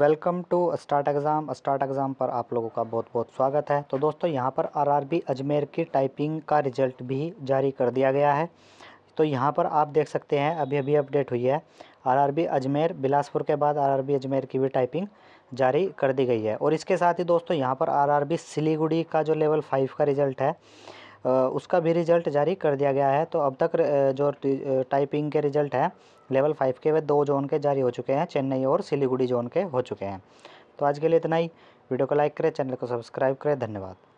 welcome to start exam start exam पर आप लोगों का बहुत बहुत स्वागत है तो दोस्तों यहाँ पर आरआरबी अजमेर की टाइपिंग का रिजल्ट भी जारी कर दिया गया है तो यहाँ पर आप देख सकते हैं अभी अभी अपडेट हुई है आरआरबी अजमेर बिलासपुर के बाद आरआरबी अजमेर की भी टाइपिंग जारी कर दी गई है और इसके साथ ही दोस्तों यहाँ पर आर सिलीगुड़ी का जो लेवल फाइव का रिज़ल्ट है उसका भी रिज़ल्ट जारी कर दिया गया है तो अब तक जो टाइपिंग के रिज़ल्ट है लेवल फाइव के वे दो जोन के जारी हो चुके हैं चेन्नई और सिलीगुड़ी जोन के हो चुके हैं तो आज के लिए इतना ही वीडियो को लाइक करें चैनल को सब्सक्राइब करें धन्यवाद